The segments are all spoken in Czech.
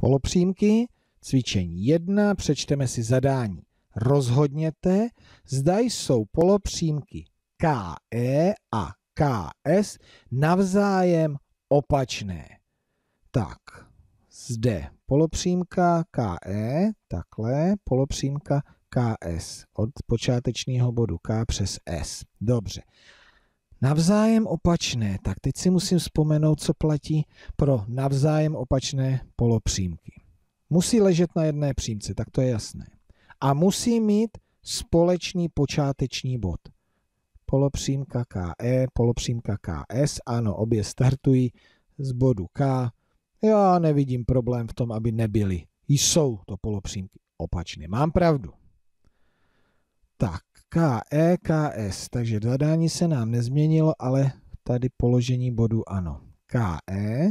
Polopřímky, cvičení 1, přečteme si zadání. Rozhodněte, zda jsou polopřímky KE a KS navzájem opačné. Tak, zde polopřímka KE, takhle, polopřímka KS od počátečního bodu K přes S. Dobře. Navzájem opačné, tak teď si musím vzpomenout, co platí pro navzájem opačné polopřímky. Musí ležet na jedné přímce, tak to je jasné. A musí mít společný počáteční bod. Polopřímka KE, polopřímka KS, ano, obě startují z bodu K. Já nevidím problém v tom, aby nebyly. Jsou to polopřímky opačné. Mám pravdu. Tak, KEKS, takže zadání se nám nezměnilo, ale tady položení bodu ano. KE,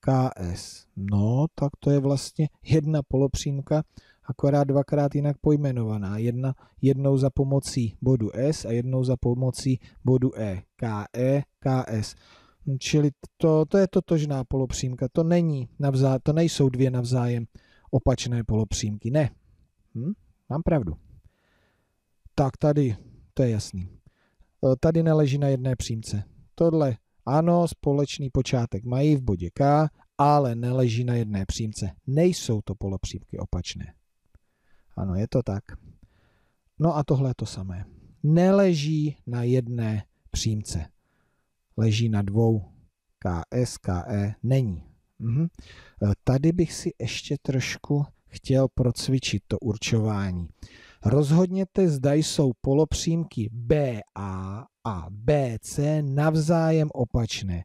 KS. No, tak to je vlastně jedna polopřímka, akorát dvakrát jinak pojmenovaná. Jedna, jednou za pomocí bodu S a jednou za pomocí bodu E. KE, KS. Čili to, to je totožná polopřímka. To není navzá, to nejsou dvě navzájem opačné polopřímky. Ne. Hm? Mám pravdu tak tady, to je jasný. E, tady neleží na jedné přímce. Tohle ano, společný počátek mají v bodě K, ale neleží na jedné přímce. Nejsou to polopřímky opačné. Ano, je to tak. No a tohle je to samé. Neleží na jedné přímce. Leží na dvou. KS, KE není. Mhm. E, tady bych si ještě trošku chtěl procvičit to určování. Rozhodněte, zda jsou polopřímky BA a BC navzájem opačné.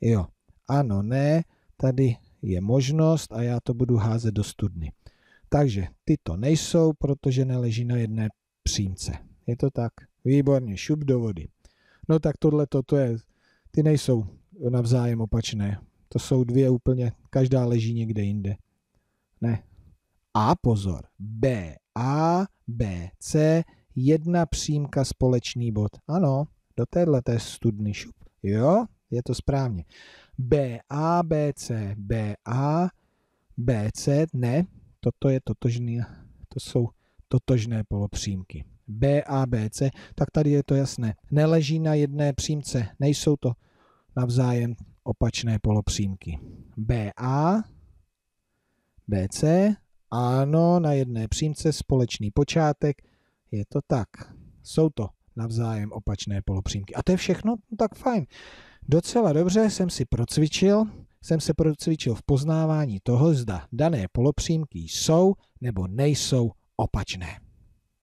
Jo, ano, ne, tady je možnost a já to budu házet do studny. Takže tyto nejsou, protože neleží na jedné přímce. Je to tak? Výborně, šup do vody. No tak tohle to je, ty nejsou navzájem opačné. To jsou dvě úplně, každá leží někde jinde. Ne. A pozor, B, A, BC, jedna přímka společný bod. Ano, do téhle té studny šup. Jo, je to správně. BA, BC, BA, BC, ne, toto je totožný, to jsou totožné polopřímky. B a BC, tak tady je to jasné. Neleží na jedné přímce, nejsou to navzájem opačné polopřímky. BA, BC ano, na jedné přímce společný počátek. Je to tak. Jsou to navzájem opačné polopřímky. A to je všechno? No tak fajn. Docela dobře jsem si procvičil, jsem se procvičil v poznávání toho, zda dané polopřímky jsou nebo nejsou opačné.